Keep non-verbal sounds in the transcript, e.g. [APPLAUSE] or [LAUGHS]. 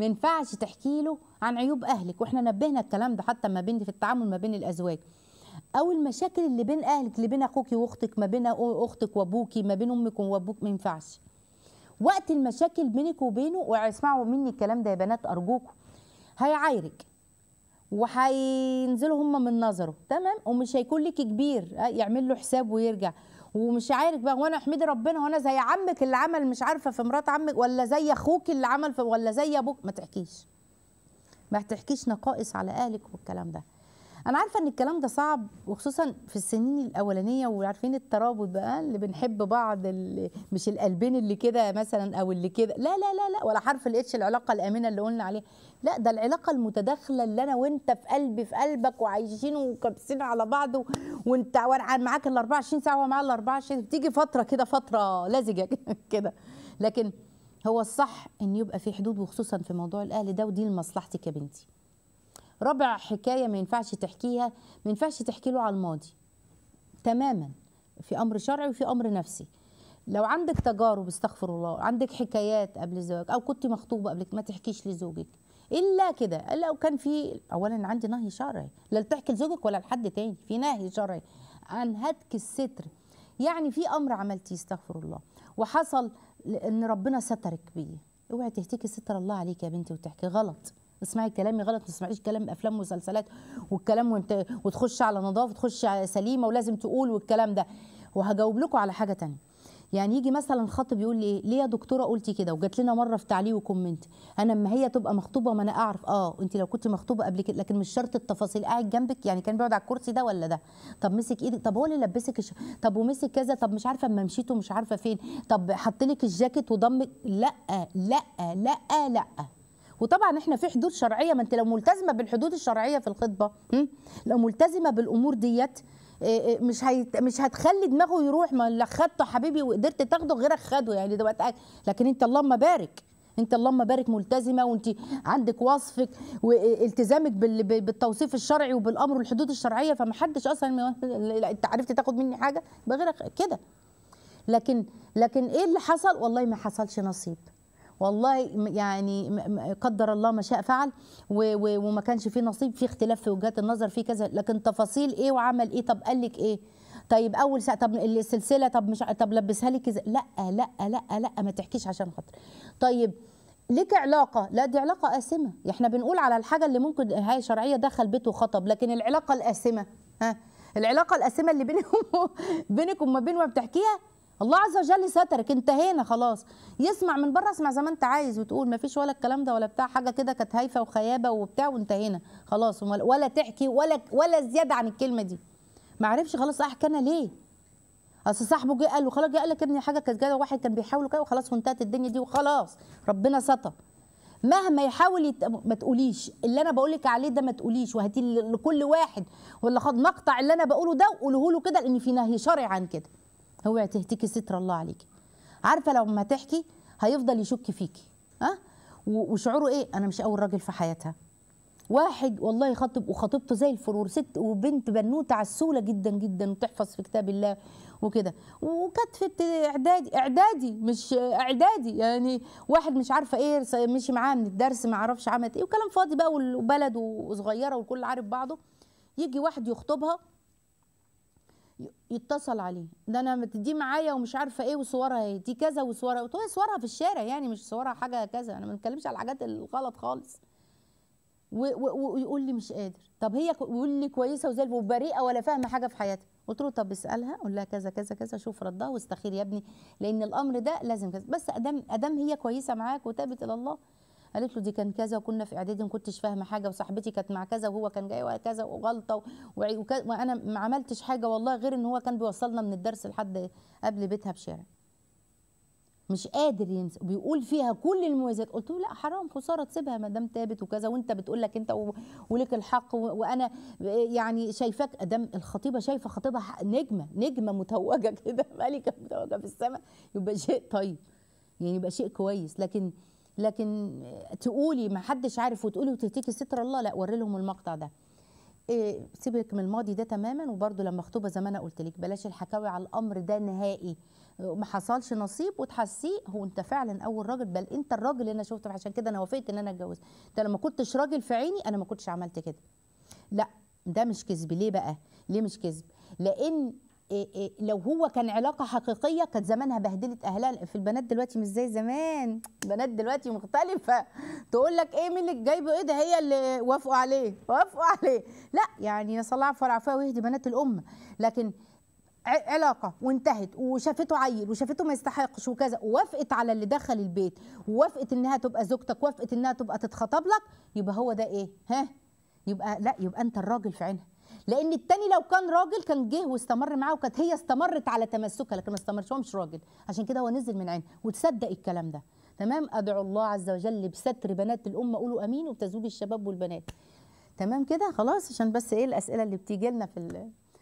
ما ينفعش تحكي له عن عيوب اهلك واحنا نبهنا الكلام ده حتى ما بين في التعامل ما بين الازواج او المشاكل اللي بين اهلك اللي بين اخوك واختك ما بين اختك وابوكي ما بين امك وابوك ما ينفعش وقت المشاكل بينك وبينه واسمعوا مني الكلام ده يا بنات ارجوكم هيعايرك وهينزلوا هم من نظره تمام ومش هيكون ليكي كبير آه، يعمل له حساب ويرجع ومش عارف بقى وانا احمد ربنا وانا زي عمك اللي عمل مش عارفه في مرات عمك ولا زي اخوك اللي عمل في ولا زي ابوك ما تحكيش ما تحكيش نقائص على اهلك والكلام ده انا عارفه ان الكلام ده صعب وخصوصا في السنين الاولانيه وعارفين الترابط بقى اللي بنحب بعض اللي مش القلبين اللي كده مثلا او اللي كده لا لا لا لا ولا حرف الاتش العلاقه الامنه اللي قلنا عليها لا ده العلاقه المتداخله اللي انا وانت في قلبي في قلبك وعايشين وكابسين على بعض و... وانت وانا معاك ال 24 ساعه ومعاه ال 24 بتيجي فتره كده فتره لزجه [LAUGHS] كده لكن هو الصح ان يبقى في حدود وخصوصا في موضوع الاهل ده ودي لمصلحتك يا بنتي رابع حكايه ما ينفعش تحكيها ما ينفعش تحكي له على الماضي تماما في امر شرعي وفي امر نفسي لو عندك تجارب استغفر الله عندك حكايات قبل الزواج او كنت مخطوبه قبل ما تحكيش لزوجك الا كده لو كان في اولا عندي نهي شرعي لا تحكي لزوجك ولا لحد تاني في نهي شرعي عن هتك الستر يعني في امر عملتيه استغفر الله وحصل ان ربنا سترك بيه اوعي تهتكي ستر الله عليك يا بنتي وتحكي غلط اسمعي كلامي غلط ما تسمعيش كلام افلام ومسلسلات والكلام وانت وتخش على نظافه وتخش على سليمه ولازم تقول والكلام ده وهجاوب لكم على حاجه تانية يعني يجي مثلا خطب يقول لي ايه ليه يا دكتوره قلتي كده وجات لنا مره في تعليق وكومنت انا اما هي تبقى مخطوبه ما انا اعرف اه انت لو كنت مخطوبه قبل كده لكن مش شرط التفاصيل قاعد جنبك يعني كان بيقعد على الكرسي ده ولا ده طب مسك ايدك طب هو اللي لبسك الش... طب ومسك كذا طب مش عارفه اما مشيت ومش عارفه فين طب حط لك الجاكيت وضمك لا لا لا لا, لا. وطبعا احنا في حدود شرعيه ما انت لو ملتزمه بالحدود الشرعيه في الخطبه لو ملتزمه بالامور ديت آه، آه، مش هيت... مش هتخلي دماغه يروح ما اللي خدته حبيبي وقدرت تاخده غيرك خده يعني ده بقى لكن انت اللهم بارك انت اللهم بارك ملتزمه وانت عندك وصفك والتزامك بالتوصيف الشرعي وبالامر والحدود الشرعيه فمحدش اصلا انت عرفت تاخد مني حاجه يبقى غيرك كده لكن لكن ايه اللي حصل والله ما حصلش نصيب والله يعني قدر الله ما شاء فعل وما كانش فيه نصيب في اختلاف في وجهات النظر في كذا لكن تفاصيل ايه وعمل ايه طب قال لك ايه طيب اول ساعه طب السلسله طب مش طب لبسها لي كذا لا لا لا لا ما تحكيش عشان خاطر طيب لك علاقة لا دي علاقة قاسمة احنا بنقول على الحاجة اللي ممكن هي شرعية دخل بيته وخطب لكن العلاقة القاسمة ها العلاقة القاسمة اللي [LAUGHS] بينك بينكم وما بين ما بتحكيها الله عز وجل سترك انتهينا خلاص يسمع من بره اسمع زي ما انت عايز وتقول ما فيش ولا الكلام ده ولا بتاع حاجه كده كانت هايفه وخيابه وبتاع وانتهينا خلاص ولا تحكي ولا ولا زياده عن الكلمه دي ما عرفش خلاص احكي انا ليه اصل صاحبه جه قال له خلاص جه قال لك ابني حاجه كانت كده واحد كان بيحاول كده وخلاص وانتهت الدنيا دي وخلاص ربنا ستر مهما يحاول يت... ما تقوليش اللي انا بقول لك عليه ده ما تقوليش وهاتي لكل واحد ولا خد مقطع اللي انا بقوله ده وقوله له كده لان في نهي شرعي عن كده اوعي تهتكي ستر الله عليكي عارفه لو ما تحكي هيفضل يشك فيكي ها وشعوره ايه انا مش اول راجل في حياتها واحد والله خطب وخطيبته زي الفرور ست وبنت بنوته عسوله جدا جدا وتحفظ في كتاب الله وكده وكانت في اعدادي اعدادي مش اعدادي يعني واحد مش عارفه ايه مشي معاه من الدرس ما عرفش عملت ايه وكلام فاضي بقى وبلد وصغيره والكل عارف بعضه يجي واحد يخطبها يتصل عليه ده انا دي معايا ومش عارفه ايه وصورها ايه دي كذا وصورها وهي صورها في الشارع يعني مش صورها حاجه كذا انا ما بتكلمش على الحاجات الغلط خالص ويقول لي مش قادر طب هي يقول لي كويسه وزي الفل وبريئه ولا فاهمه حاجه في حياتها قلت له طب اسالها قول لها كذا كذا كذا شوف ردها واستخير يا ابني لان الامر ده لازم كذا بس ادام ادام هي كويسه معاك وتابت الى الله قالت له دي كان كذا وكنا في اعدادي ما كنتش فاهمه حاجه وصاحبتي كانت مع كذا وهو كان جاي كذا وغلطه وانا ما عملتش حاجه والله غير ان هو كان بيوصلنا من الدرس لحد قبل بيتها بشارع مش قادر ينسى بيقول فيها كل المميزات قلت له لا حرام خساره تسيبها ما دام تابت وكذا وانت بتقول لك انت و... ولك الحق و... وانا يعني شايفاك ادم الخطيبه شايفه خطيبها نجمه نجمه متوجه [LAUGHS] كده ملكه متوجه في السماء يبقى شيء طيب يعني يبقى شيء كويس لكن لكن تقولي ما حدش عارف وتقولي وتفتكي ستر الله لا وري لهم المقطع ده إيه، سيبك من الماضي ده تماما وبرده لما خطوبه زي ما انا قلت لك بلاش الحكاوي على الامر ده نهائي ما حصلش نصيب وتحسيه هو انت فعلا اول راجل بل انت الراجل اللي انا شفته عشان كده انا وافقت ان انا اتجوز انت لما كنتش راجل في عيني انا ما كنتش عملت كده لا ده مش كذب ليه بقى ليه مش كذب لان إيه، إيه، لو هو كان علاقه حقيقيه كانت زمانها بهدلت اهلها في البنات دلوقتي مش زي زمان البنات دلوقتي مختلفه تقول لك ايه مين اللي جايبه ايه ده هي اللي وافقوا عليه وافقوا عليه لا يعني الله العفو والعافيه ويهدي بنات الامه لكن علاقه وانتهت وشافته عيل وشافته ما يستحقش وكذا ووافقت على اللي دخل البيت ووافقت انها تبقى زوجتك ووافقت انها تبقى تتخطب لك يبقى هو ده ايه ها يبقى لا يبقى انت الراجل في عينها لان التاني لو كان راجل كان جه واستمر معاه وكانت هي استمرت على تمسكها لكن ما استمرش هو مش راجل عشان كده هو نزل من عين وتصدق الكلام ده تمام ادعو الله عز وجل بستر بنات الامه قولوا امين وبتزويج الشباب والبنات تمام كده خلاص عشان بس ايه الاسئله اللي بتيجي لنا في